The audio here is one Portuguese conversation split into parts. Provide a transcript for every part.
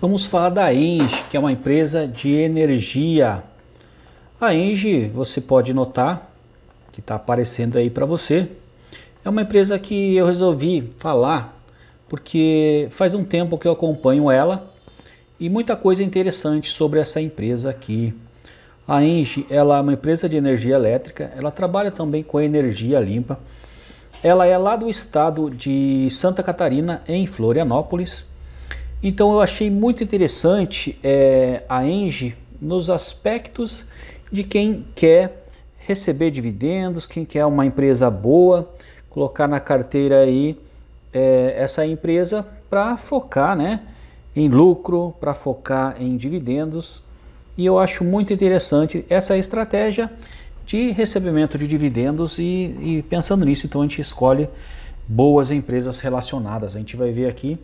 Vamos falar da Enge, que é uma empresa de energia. A Enge, você pode notar que está aparecendo aí para você. É uma empresa que eu resolvi falar porque faz um tempo que eu acompanho ela e muita coisa interessante sobre essa empresa aqui. A Enge, ela é uma empresa de energia elétrica, ela trabalha também com energia limpa. Ela é lá do estado de Santa Catarina, em Florianópolis então eu achei muito interessante é, a Engie nos aspectos de quem quer receber dividendos, quem quer uma empresa boa, colocar na carteira aí é, essa empresa para focar né, em lucro, para focar em dividendos. E eu acho muito interessante essa estratégia de recebimento de dividendos e, e pensando nisso, então a gente escolhe boas empresas relacionadas. A gente vai ver aqui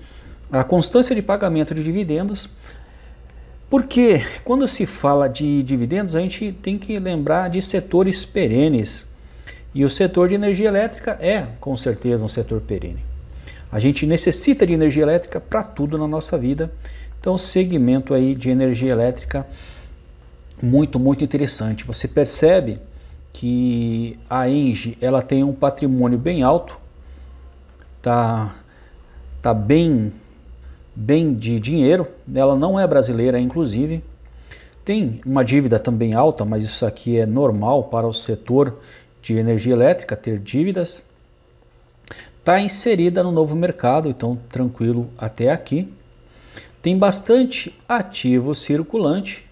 a constância de pagamento de dividendos, porque quando se fala de dividendos, a gente tem que lembrar de setores perenes. E o setor de energia elétrica é, com certeza, um setor perene. A gente necessita de energia elétrica para tudo na nossa vida. Então, segmento aí de energia elétrica muito, muito interessante. Você percebe que a Engie, ela tem um patrimônio bem alto, tá tá bem bem de dinheiro, ela não é brasileira, inclusive. Tem uma dívida também alta, mas isso aqui é normal para o setor de energia elétrica ter dívidas. Está inserida no novo mercado, então tranquilo até aqui. Tem bastante ativo circulante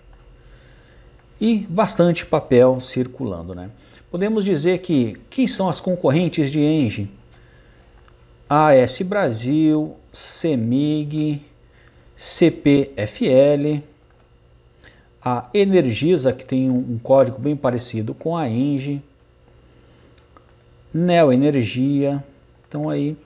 e bastante papel circulando. Né? Podemos dizer que quem são as concorrentes de Engie? AS Brasil, CEMIG, CPFL, a Energisa, que tem um, código bem parecido com a Engie, Neo Energia. Então aí,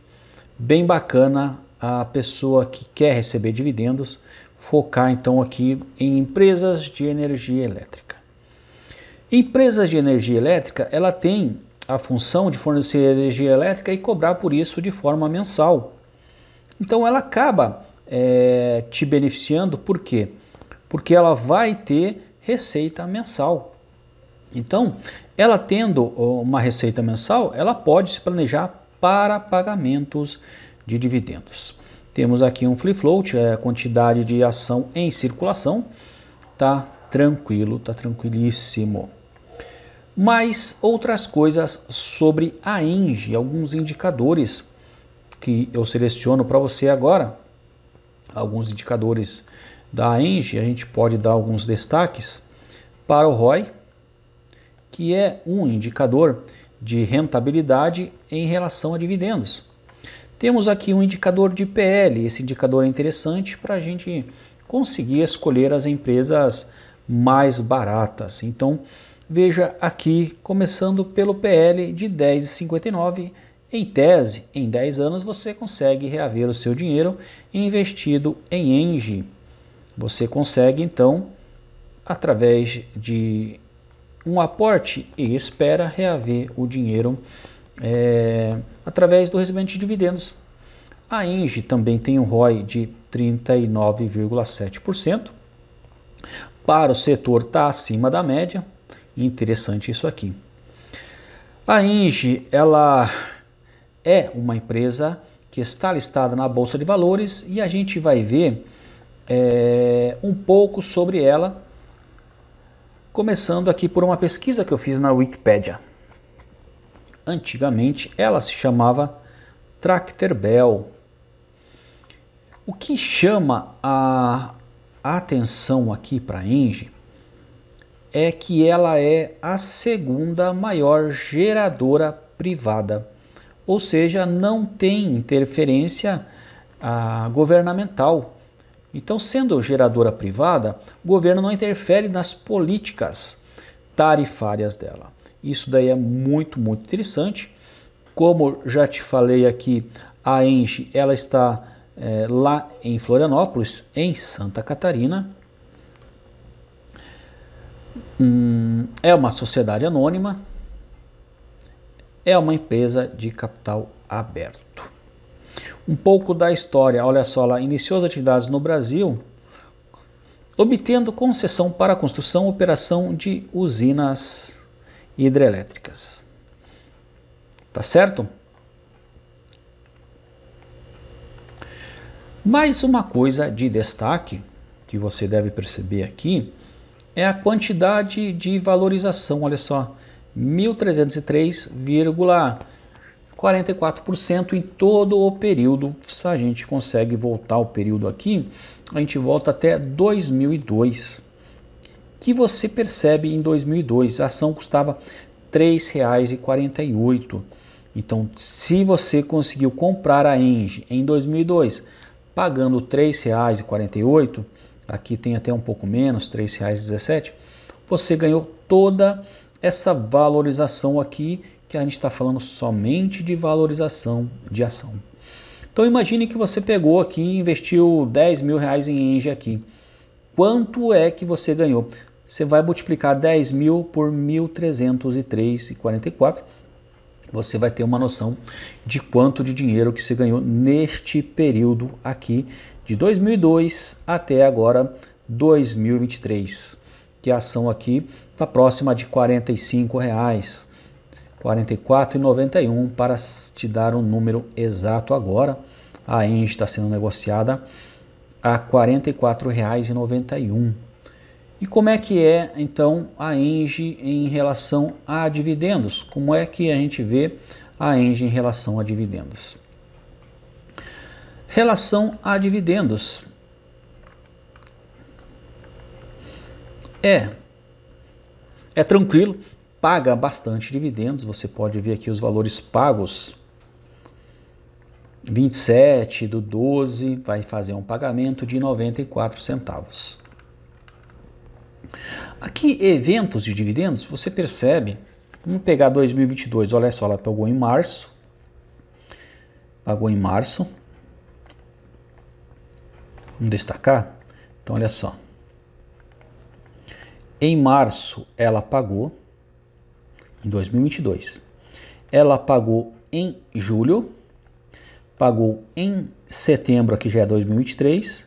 bem bacana a pessoa que quer receber dividendos focar então aqui em empresas de energia elétrica. Empresas de energia elétrica, ela tem a função de fornecer energia elétrica e cobrar por isso de forma mensal. Então ela acaba é, te beneficiando por quê? Porque ela vai ter receita mensal. Então, ela tendo uma receita mensal, ela pode se planejar para pagamentos de dividendos. Temos aqui um free float, é a quantidade de ação em circulação. Tá tranquilo, tá tranquilíssimo mais outras coisas sobre a Engie, alguns indicadores que eu seleciono para você agora, alguns indicadores da Engie, a gente pode dar alguns destaques para o ROI, que é um indicador de rentabilidade em relação a dividendos. Temos aqui um indicador de PL, esse indicador é interessante para a gente conseguir escolher as empresas mais baratas. Então, Veja aqui, começando pelo PL de 10,59, em tese, em 10 anos você consegue reaver o seu dinheiro investido em Enge Você consegue então, através de um aporte e espera reaver o dinheiro é, através do recebimento de dividendos. A Enge também tem um ROI de 39,7%. Para o setor está acima da média, Interessante isso aqui. A Inge, ela é uma empresa que está listada na Bolsa de Valores e a gente vai ver é, um pouco sobre ela, começando aqui por uma pesquisa que eu fiz na Wikipedia. Antigamente ela se chamava Tractor Bell. O que chama a atenção aqui para a Engie é que ela é a segunda maior geradora privada, ou seja, não tem interferência ah, governamental. Então, sendo geradora privada, o governo não interfere nas políticas tarifárias dela. Isso daí é muito, muito interessante. Como já te falei aqui, a Enge ela está é, lá em Florianópolis, em Santa Catarina, Hum, é uma sociedade anônima, é uma empresa de capital aberto. Um pouco da história, olha só, ela iniciou as atividades no Brasil, obtendo concessão para a construção e operação de usinas hidrelétricas. Tá certo? Mais uma coisa de destaque que você deve perceber aqui é a quantidade de valorização, olha só, 1.303,44% em todo o período. Se a gente consegue voltar o período aqui, a gente volta até 2002. Que você percebe em 2002, a ação custava R$ 3,48. Então, se você conseguiu comprar a Engie em 2002 pagando R$ 3,48, aqui tem até um pouco menos, R$ 3,17, você ganhou toda essa valorização aqui, que a gente está falando somente de valorização de ação. Então imagine que você pegou aqui e investiu R$ mil reais em Engie aqui. Quanto é que você ganhou? Você vai multiplicar 10 mil por 1.303,44 você vai ter uma noção de quanto de dinheiro que se ganhou neste período aqui de 2002 até agora 2023, que a ação aqui está próxima de R$ reais 44,91 para te dar um número exato agora. A Engie está sendo negociada a R$ 44,91. E como é que é então a Enge em relação a dividendos? Como é que a gente vê a Enge em relação a dividendos? Relação a dividendos. É é tranquilo, paga bastante dividendos, você pode ver aqui os valores pagos. 27 do 12 vai fazer um pagamento de 94 centavos. Aqui, eventos de dividendos, você percebe, vamos pegar 2022, olha só, ela pagou em março, pagou em março, vamos destacar, então olha só, em março ela pagou, em 2022, ela pagou em julho, pagou em setembro, aqui já é 2023,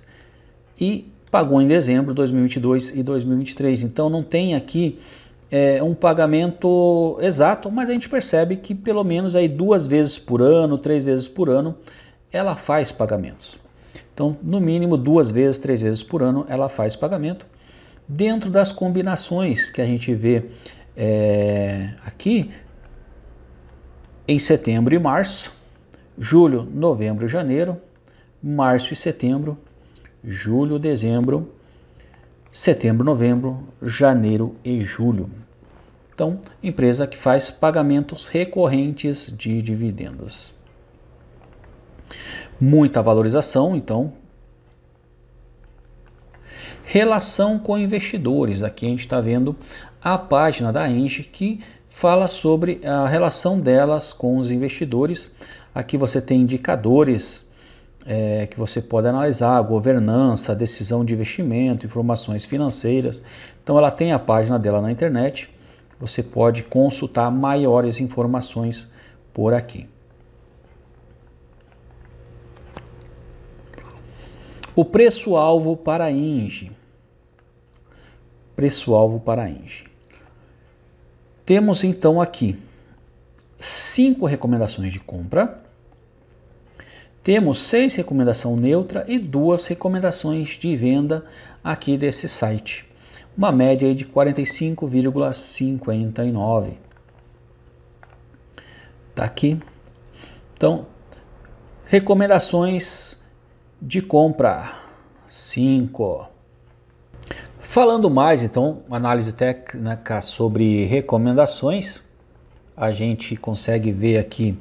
e pagou em dezembro de 2022 e 2023. Então não tem aqui é, um pagamento exato, mas a gente percebe que pelo menos aí duas vezes por ano, três vezes por ano, ela faz pagamentos. Então, no mínimo duas vezes, três vezes por ano, ela faz pagamento dentro das combinações que a gente vê é, aqui em setembro e março, julho, novembro e janeiro, março e setembro, julho, dezembro, setembro, novembro, janeiro e julho. Então, empresa que faz pagamentos recorrentes de dividendos. Muita valorização, então. Relação com investidores. Aqui a gente está vendo a página da Engie que fala sobre a relação delas com os investidores. Aqui você tem indicadores é, que você pode analisar, governança, decisão de investimento, informações financeiras. Então ela tem a página dela na internet, você pode consultar maiores informações por aqui. O preço-alvo para a Inge. Preço-alvo para a Inge. Temos então aqui cinco recomendações de compra temos seis recomendação neutra e duas recomendações de venda aqui desse site. Uma média de 45,59. Tá aqui. Então, recomendações de compra 5. Falando mais, então, análise técnica sobre recomendações, a gente consegue ver aqui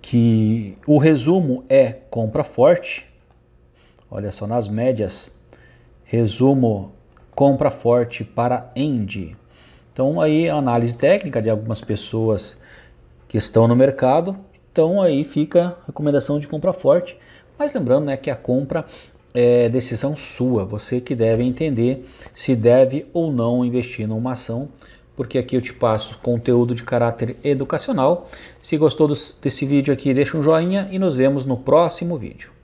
que o resumo é compra forte. Olha só nas médias, resumo compra forte para end. Então aí a análise técnica de algumas pessoas que estão no mercado. Então aí fica a recomendação de compra forte. Mas lembrando né, que a compra é decisão sua, você que deve entender se deve ou não investir numa ação porque aqui eu te passo conteúdo de caráter educacional. Se gostou desse vídeo aqui, deixa um joinha e nos vemos no próximo vídeo.